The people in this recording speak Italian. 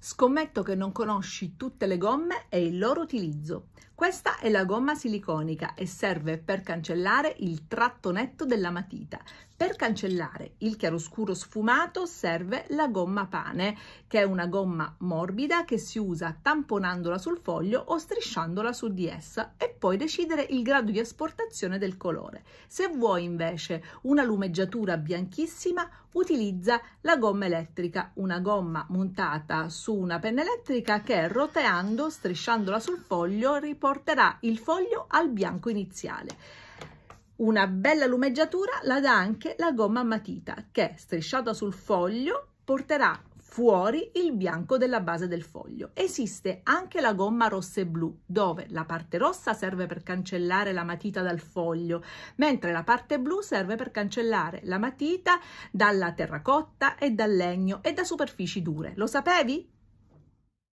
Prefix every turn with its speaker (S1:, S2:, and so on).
S1: Scommetto che non conosci tutte le gomme e il loro utilizzo. Questa è la gomma siliconica e serve per cancellare il tratto netto della matita. Per cancellare il chiaroscuro sfumato serve la gomma pane, che è una gomma morbida che si usa tamponandola sul foglio o strisciandola su di essa e poi decidere il grado di esportazione del colore. Se vuoi invece una lumeggiatura bianchissima, utilizza la gomma elettrica, una gomma montata su una penna elettrica che roteando, strisciandola sul foglio, riporterà il foglio al bianco iniziale. Una bella lumeggiatura la dà anche la gomma matita che, strisciata sul foglio, porterà fuori il bianco della base del foglio. Esiste anche la gomma rossa e blu, dove la parte rossa serve per cancellare la matita dal foglio, mentre la parte blu serve per cancellare la matita dalla terracotta e dal legno e da superfici dure. Lo sapevi?